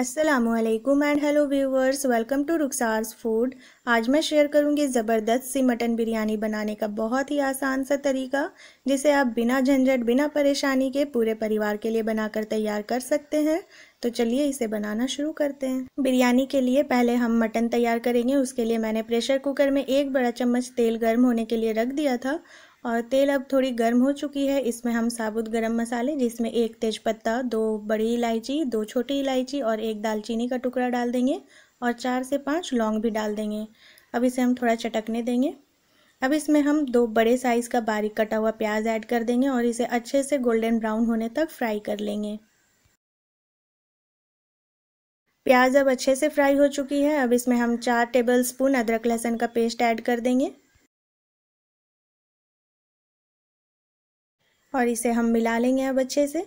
Aslam and hello viewers welcome to Rukhsar's food आज मैं share करूंगी ज़बरदस्त सी मटन बिरयानी बनाने का बहुत ही आसान सा तरीका जिसे आप बिना झंझट बिना परेशानी के पूरे परिवार के लिए बनाकर तैयार कर सकते हैं तो चलिए इसे बनाना शुरू करते हैं बिरयानी के लिए पहले हम मटन तैयार करेंगे उसके लिए मैंने प्रेशर कुकर में एक बड़ा चम्मच तेल गर्म होने के लिए रख दिया था और तेल अब थोड़ी गर्म हो चुकी है इसमें हम साबुत गरम मसाले जिसमें एक तेज़पत्ता दो बड़ी इलायची दो छोटी इलायची और एक दालचीनी का टुकड़ा डाल देंगे और चार से पाँच लौंग भी डाल देंगे अब इसे हम थोड़ा चटकने देंगे अब इसमें हम दो बड़े साइज़ का बारीक कटा हुआ प्याज ऐड कर देंगे और इसे अच्छे से गोल्डन ब्राउन होने तक फ्राई कर लेंगे प्याज अब अच्छे से फ्राई हो चुकी है अब इसमें हम चार टेबल स्पून अदरक लहसुन का पेस्ट ऐड कर देंगे और इसे हम मिला लेंगे अब अच्छे से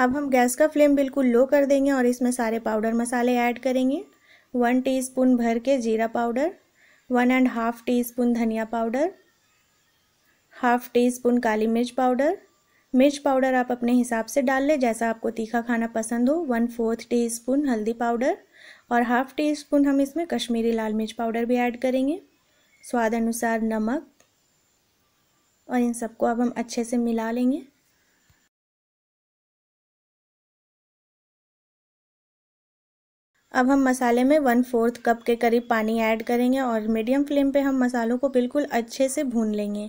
अब हम गैस का फ्लेम बिल्कुल लो कर देंगे और इसमें सारे पाउडर मसाले ऐड करेंगे वन टीस्पून भर के जीरा powder one and half teaspoon धनिया पाउडर हाफ टी स्पून काली मिर्च पाउडर मिर्च पाउडर आप अपने हिसाब से डाल लें जैसा आपको तीखा खाना पसंद हो वन फोर्थ टी स्पून हल्दी पाउडर और हाफ टी स्पून हम इसमें कश्मीरी लाल मिर्च पाउडर भी ऐड करेंगे स्वाद अनुसार नमक और इन सबको अब हम अच्छे से मिला लेंगे अब हम मसाले में वन फोर्थ कप के करीब पानी ऐड करेंगे और मीडियम फ्लेम पे हम मसालों को बिल्कुल अच्छे से भून लेंगे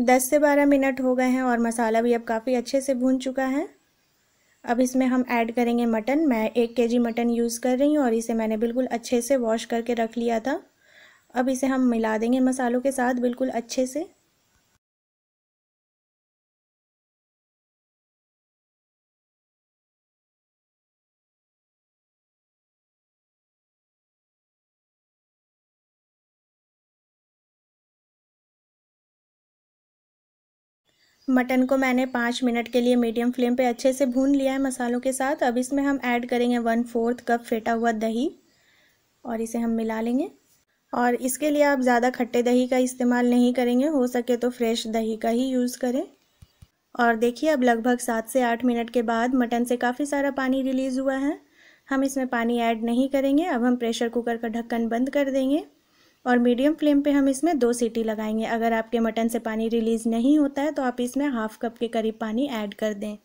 10 से 12 मिनट हो गए हैं और मसाला भी अब काफ़ी अच्छे से भून चुका है अब इसमें हम ऐड करेंगे मटन मैं एक के जी मटन यूज़ कर रही हूँ और इसे मैंने बिल्कुल अच्छे से वॉश करके रख लिया था अब इसे हम मिला देंगे मसालों के साथ बिल्कुल अच्छे से मटन को मैंने पाँच मिनट के लिए मीडियम फ्लेम पे अच्छे से भून लिया है मसालों के साथ अब इसमें हम ऐड करेंगे वन फोर्थ कप फेटा हुआ दही और इसे हम मिला लेंगे और इसके लिए आप ज़्यादा खट्टे दही का इस्तेमाल नहीं करेंगे हो सके तो फ्रेश दही का ही यूज़ करें और देखिए अब लगभग सात से आठ मिनट के बाद मटन से काफ़ी सारा पानी रिलीज़ हुआ है हम इसमें पानी ऐड नहीं करेंगे अब हम प्रेशर कुकर का ढक्कन बंद कर देंगे और मीडियम फ्लेम पे हम इसमें दो सीटी लगाएंगे अगर आपके मटन से पानी रिलीज़ नहीं होता है तो आप इसमें हाफ कप के करीब पानी ऐड कर दें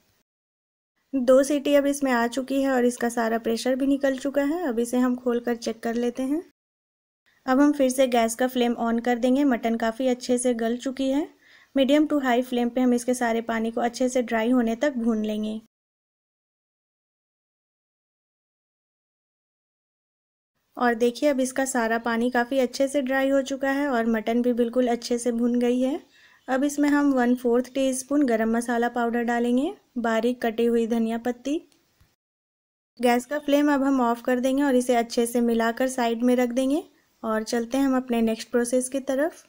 दो सीटी अब इसमें आ चुकी है और इसका सारा प्रेशर भी निकल चुका है अब इसे हम खोल कर चेक कर लेते हैं अब हम फिर से गैस का फ्लेम ऑन कर देंगे मटन काफ़ी अच्छे से गल चुकी है मीडियम टू हाई फ्लेम पे हम इसके सारे पानी को अच्छे से ड्राई होने तक भून लेंगे और देखिए अब इसका सारा पानी काफ़ी अच्छे से ड्राई हो चुका है और मटन भी बिल्कुल अच्छे से भुन गई है अब इसमें हम वन फोर्थ टी स्पून गर्म मसाला पाउडर डालेंगे बारीक कटी हुई धनिया पत्ती गैस का फ्लेम अब हम ऑफ़ कर देंगे और इसे अच्छे से मिलाकर साइड में रख देंगे और चलते हैं हम अपने नेक्स्ट प्रोसेस की तरफ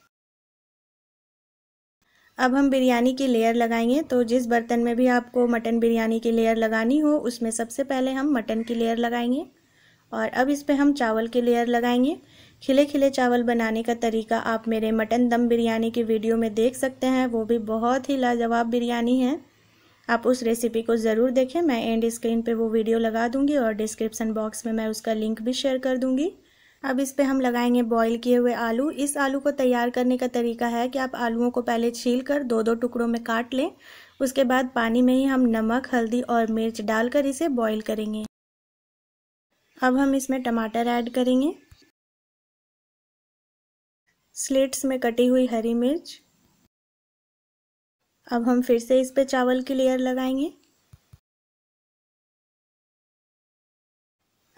अब हम बिरयानी की लेयर लगाएंगे तो जिस बर्तन में भी आपको मटन बिरयानी की लेयर लगानी हो उसमें सबसे पहले हम मटन की लेयर लगाएंगे और अब इस पर हम चावल के लेयर लगाएंगे खिले खिले चावल बनाने का तरीका आप मेरे मटन दम बिरयानी की वीडियो में देख सकते हैं वो भी बहुत ही लाजवाब बिरयानी है आप उस रेसिपी को ज़रूर देखें मैं एंड स्क्रीन पे वो वीडियो लगा दूंगी और डिस्क्रिप्शन बॉक्स में मैं उसका लिंक भी शेयर कर दूंगी अब इस पे हम लगाएंगे बॉईल किए हुए आलू इस आलू को तैयार करने का तरीका है कि आप आलूओं को पहले छील कर दो दो टुकड़ों में काट लें उसके बाद पानी में ही हम नमक हल्दी और मिर्च डालकर इसे बॉईल करेंगे अब हम इसमें टमाटर ऐड करेंगे स्लेट्स में कटी हुई हरी मिर्च अब हम फिर से इस पे चावल की लेयर लगाएंगे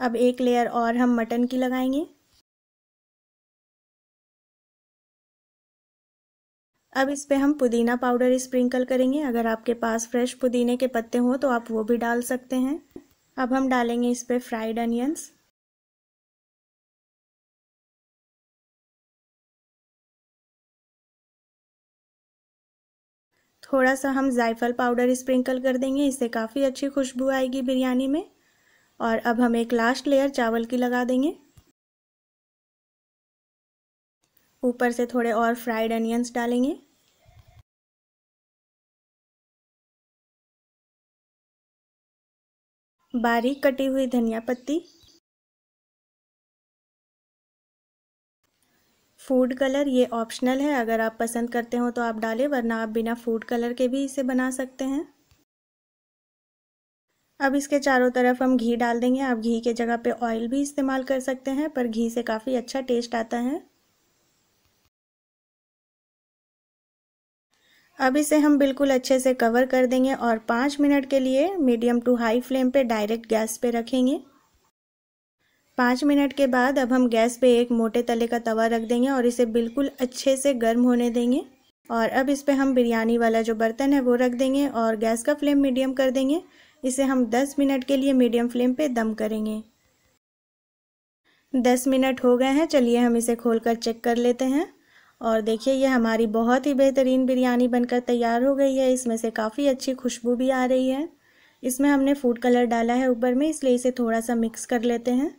अब एक लेयर और हम मटन की लगाएंगे अब इस पे हम पुदीना पाउडर स्प्रिंकल करेंगे अगर आपके पास फ्रेश पुदीने के पत्ते हों तो आप वो भी डाल सकते हैं अब हम डालेंगे इस पर फ्राइड अनियंस थोड़ा सा हम जायफल पाउडर स्प्रिंकल कर देंगे इससे काफ़ी अच्छी खुशबू आएगी बिरयानी में और अब हम एक लास्ट लेयर चावल की लगा देंगे ऊपर से थोड़े और फ्राइड अनियंस डालेंगे बारीक कटी हुई धनिया पत्ती फूड कलर ये ऑप्शनल है अगर आप पसंद करते हो तो आप डालें वरना आप बिना फूड कलर के भी इसे बना सकते हैं अब इसके चारों तरफ हम घी डाल देंगे आप घी के जगह पे ऑयल भी इस्तेमाल कर सकते हैं पर घी से काफ़ी अच्छा टेस्ट आता है अब इसे हम बिल्कुल अच्छे से कवर कर देंगे और पाँच मिनट के लिए मीडियम टू हाई फ्लेम पे डायरेक्ट गैस पे रखेंगे पाँच मिनट के बाद अब हम गैस पे एक मोटे तले का तवा रख देंगे और इसे बिल्कुल अच्छे से गर्म होने देंगे और अब इस पर हम बिरयानी वाला जो बर्तन है वो रख देंगे और गैस का फ्लेम मीडियम कर देंगे इसे हम दस मिनट के लिए मीडियम फ्लेम पर दम करेंगे दस मिनट हो गए हैं चलिए हम इसे खोल चेक कर लेते हैं और देखिए ये हमारी बहुत ही बेहतरीन बिरयानी बनकर तैयार हो गई है इसमें से काफ़ी अच्छी खुशबू भी आ रही है इसमें हमने फूड कलर डाला है ऊपर में इसलिए इसे थोड़ा सा मिक्स कर लेते हैं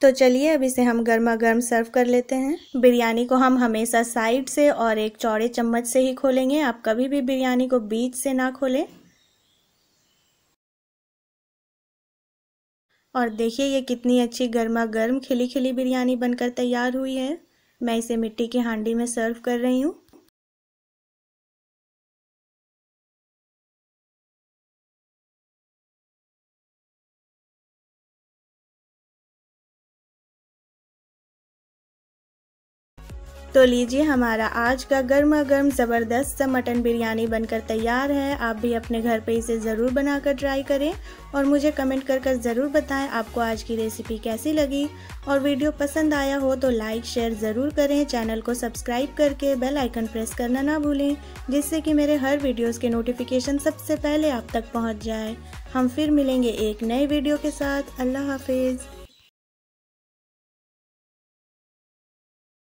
तो चलिए अब इसे हम गर्मा गर्म सर्व कर लेते हैं बिरयानी को हम हमेशा साइड से और एक चौड़े चम्मच से ही खोलेंगे आप कभी भी बिरयानी को बीच से ना खोलें और देखिए ये कितनी अच्छी गर्मा गर्म खिली खिली बिरयानी बनकर तैयार हुई है मैं इसे मिट्टी की हांडी में सर्व कर रही हूँ तो लीजिए हमारा आज का गर्मा गर्म ज़बरदस्त सा मटन बिरयानी बनकर तैयार है आप भी अपने घर पे इसे ज़रूर बनाकर ट्राई करें और मुझे कमेंट कर कर ज़रूर बताएं आपको आज की रेसिपी कैसी लगी और वीडियो पसंद आया हो तो लाइक शेयर ज़रूर करें चैनल को सब्सक्राइब करके बेल आइकन प्रेस करना ना भूलें जिससे कि मेरे हर वीडियोज़ के नोटिफिकेशन सबसे पहले आप तक पहुँच जाए हम फिर मिलेंगे एक नए वीडियो के साथ अल्लाह हाफिज़